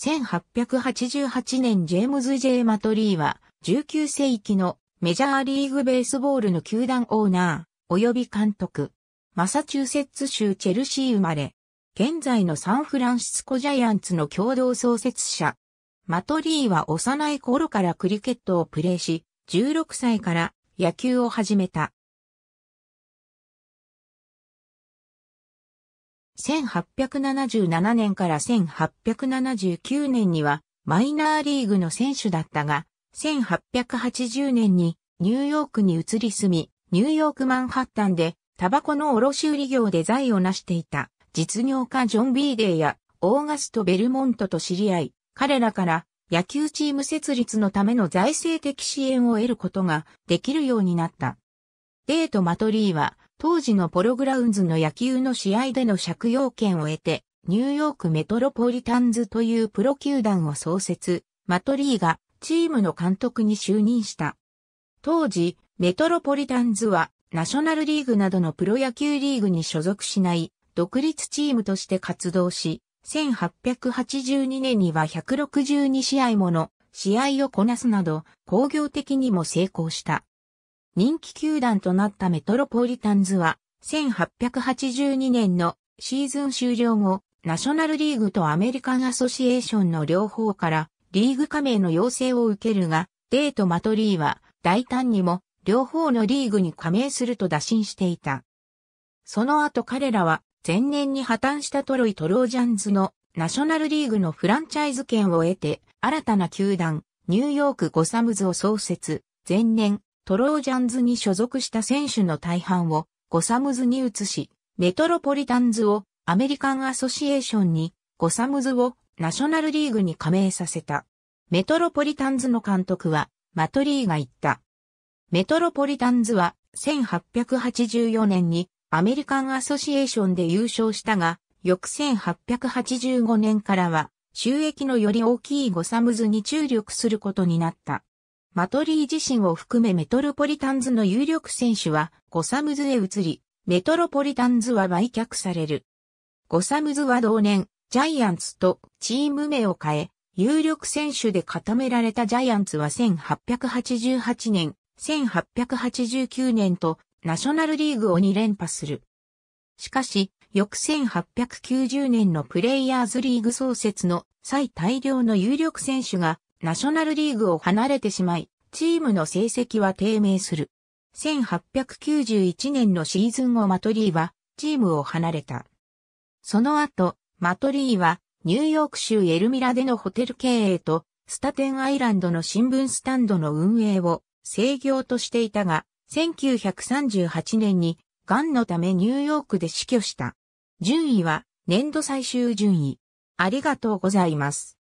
1888年ジェームズ・ジェ J・ マトリーは19世紀のメジャーリーグベースボールの球団オーナー及び監督。マサチューセッツ州チェルシー生まれ。現在のサンフランシスコジャイアンツの共同創設者。マトリーは幼い頃からクリケットをプレーし、16歳から野球を始めた。1877年から1879年にはマイナーリーグの選手だったが、1880年にニューヨークに移り住み、ニューヨークマンハッタンでタバコの卸売業で財を成していた実業家ジョン・ビーデーやオーガスト・ベルモントと知り合い、彼らから野球チーム設立のための財政的支援を得ることができるようになった。デート・マトリーは当時のポログラウンズの野球の試合での借用権を得て、ニューヨークメトロポリタンズというプロ球団を創設、マトリーがチームの監督に就任した。当時、メトロポリタンズはナショナルリーグなどのプロ野球リーグに所属しない独立チームとして活動し、1882年には162試合もの試合をこなすなど工業的にも成功した。人気球団となったメトロポリタンズは、1882年のシーズン終了後、ナショナルリーグとアメリカンアソシエーションの両方からリーグ加盟の要請を受けるが、デート・マトリーは大胆にも両方のリーグに加盟すると打診していた。その後彼らは前年に破綻したトロイ・トロージャンズのナショナルリーグのフランチャイズ権を得て新たな球団ニューヨーク・ゴサムズを創設。前年トロージャンズに所属した選手の大半をゴサムズに移し、メトロポリタンズをアメリカンアソシエーションに、ゴサムズをナショナルリーグに加盟させた。メトロポリタンズの監督はマトリーが言った。メトロポリタンズは1884年にアメリカンアソシエーションで優勝したが、翌1885年からは収益のより大きいゴサムズに注力することになった。マトリー自身を含めメトロポリタンズの有力選手はゴサムズへ移り、メトロポリタンズは売却される。ゴサムズは同年、ジャイアンツとチーム名を変え、有力選手で固められたジャイアンツは1888年、1889年とナショナルリーグを2連覇する。しかし、翌1890年のプレイヤーズリーグ創設の最大量の有力選手がナショナルリーグを離れてしまい、チームの成績は低迷する。1891年のシーズン後マトリーはチームを離れた。その後、マトリーはニューヨーク州エルミラでのホテル経営とスタテンアイランドの新聞スタンドの運営を制御としていたが、1938年に癌のためニューヨークで死去した。順位は年度最終順位。ありがとうございます。